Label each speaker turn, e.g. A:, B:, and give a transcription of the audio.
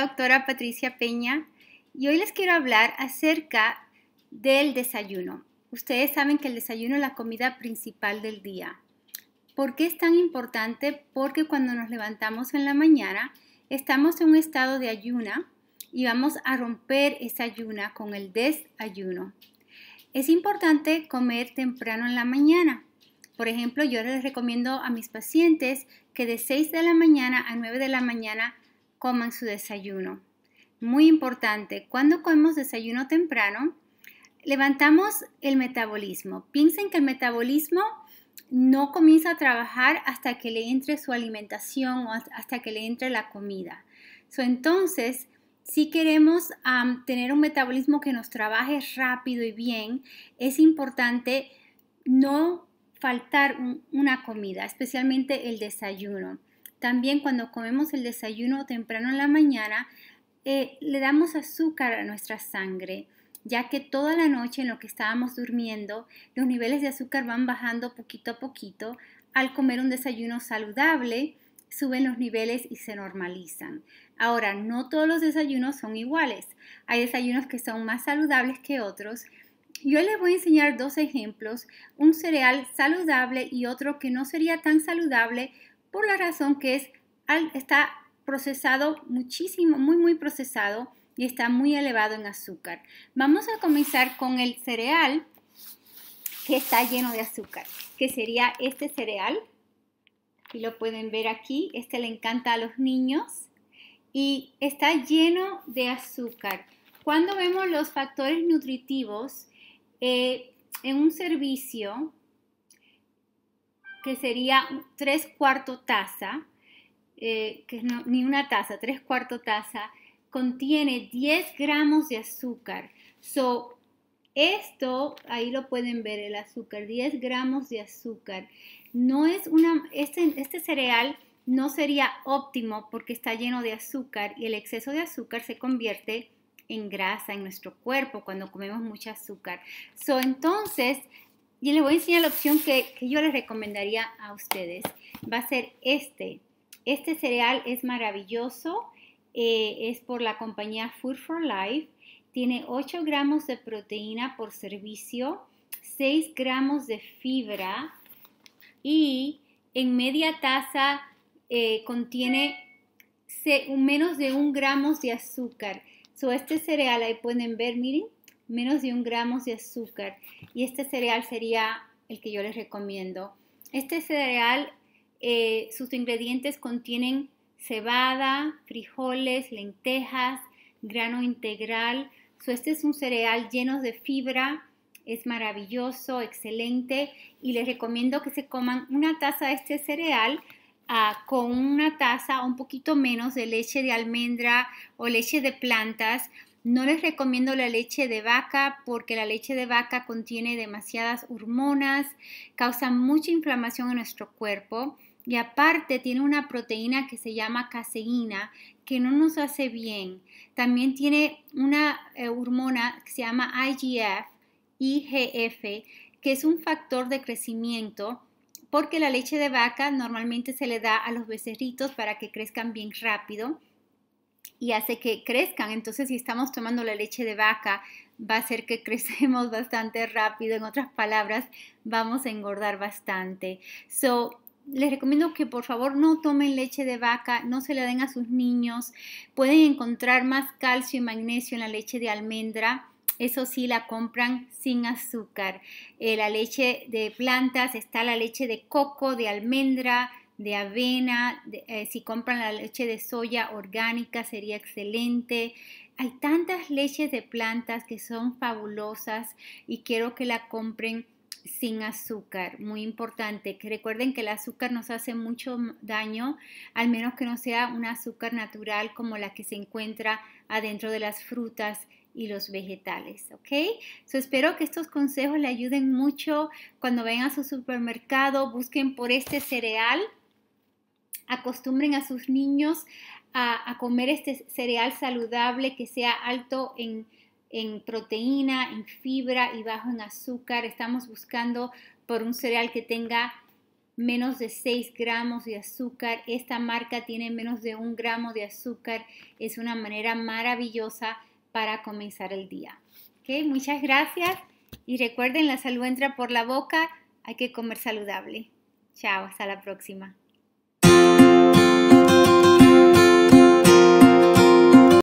A: doctora Patricia Peña y hoy les quiero hablar acerca del desayuno. Ustedes saben que el desayuno es la comida principal del día. ¿Por qué es tan importante? Porque cuando nos levantamos en la mañana estamos en un estado de ayuna y vamos a romper esa ayuna con el desayuno. Es importante comer temprano en la mañana. Por ejemplo, yo les recomiendo a mis pacientes que de 6 de la mañana a 9 de la mañana coman su desayuno. Muy importante, cuando comemos desayuno temprano, levantamos el metabolismo. Piensen que el metabolismo no comienza a trabajar hasta que le entre su alimentación o hasta que le entre la comida. So, entonces, si queremos tener un metabolismo que nos trabaje rápido y bien, es importante no faltar una comida, especialmente el desayuno. También cuando comemos el desayuno temprano en la mañana, eh, le damos azúcar a nuestra sangre, ya que toda la noche en lo que estábamos durmiendo, los niveles de azúcar van bajando poquito a poquito. Al comer un desayuno saludable, suben los niveles y se normalizan. Ahora, no todos los desayunos son iguales. Hay desayunos que son más saludables que otros. Yo les voy a enseñar dos ejemplos, un cereal saludable y otro que no sería tan saludable por la razón que es, está procesado muchísimo, muy, muy procesado y está muy elevado en azúcar. Vamos a comenzar con el cereal que está lleno de azúcar, que sería este cereal. Y lo pueden ver aquí, este le encanta a los niños y está lleno de azúcar. Cuando vemos los factores nutritivos eh, en un servicio, que sería tres cuartos taza, eh, que ni una taza, tres cuartos taza, contiene 10 gramos de azúcar. So, esto, ahí lo pueden ver, el azúcar, 10 gramos de azúcar. No es una, este, este cereal no sería óptimo porque está lleno de azúcar y el exceso de azúcar se convierte en grasa en nuestro cuerpo cuando comemos mucho azúcar. So, entonces, y les voy a enseñar la opción que, yo les recomendaría a ustedes. Va a ser este. Este cereal es maravilloso. Eh, es por la compañía Food for Life. Tiene 8 gramos de proteína por servicio, 6 gramos de fibra y en media taza eh, contiene menos de un gramo de azúcar. este cereal ahí pueden ver, miren, menos de un gramo de azúcar. Y este cereal sería el que yo les recomiendo. Este cereal, eh, sus ingredientes contienen cebada, frijoles, lentejas, grano integral. So, este es un cereal lleno de fibra, es maravilloso, excelente y les recomiendo que se coman una taza de este cereal ah, con una taza o un poquito menos de leche de almendra o leche de plantas no les recomiendo la leche de vaca porque la leche de vaca contiene demasiadas hormonas, causa mucha inflamación en nuestro cuerpo y aparte tiene una proteína que se llama caseína que no nos hace bien. También tiene una eh, hormona que se llama IGF, IGF, que es un factor de crecimiento porque la leche de vaca normalmente se le da a los becerritos para que crezcan bien rápido y hace que crezcan. Entonces, si estamos tomando la leche de vaca, va a hacer que crecemos bastante rápido. En otras palabras, vamos a engordar bastante. So, les recomiendo que por favor no tomen leche de vaca, no se la den a sus niños. Pueden encontrar más calcio y magnesio en la leche de almendra. Eso sí, la compran sin azúcar. Eh, la leche de plantas está la leche de coco, de almendra, de avena, eh, si compran la leche de soya orgánica sería excelente. Hay tantas leches de plantas que son fabulosas y quiero que la compren sin azúcar, muy importante. Que recuerden que el azúcar nos hace mucho daño, al menos que no sea un azúcar natural como la que se encuentra adentro de las frutas y los vegetales, ¿ok? So, espero que estos consejos le ayuden mucho cuando vengan a su supermercado, busquen por este cereal acostumbren a sus niños a, comer este cereal saludable que sea alto en, proteína, en fibra y bajo en azúcar. Estamos buscando por un cereal que tenga menos de 6 gramos de azúcar. Esta marca tiene menos de un gramo de azúcar. Es una manera maravillosa para comenzar el día. Muchas gracias y recuerden, la salud entra por la boca. Hay que comer saludable. Chao, hasta la próxima.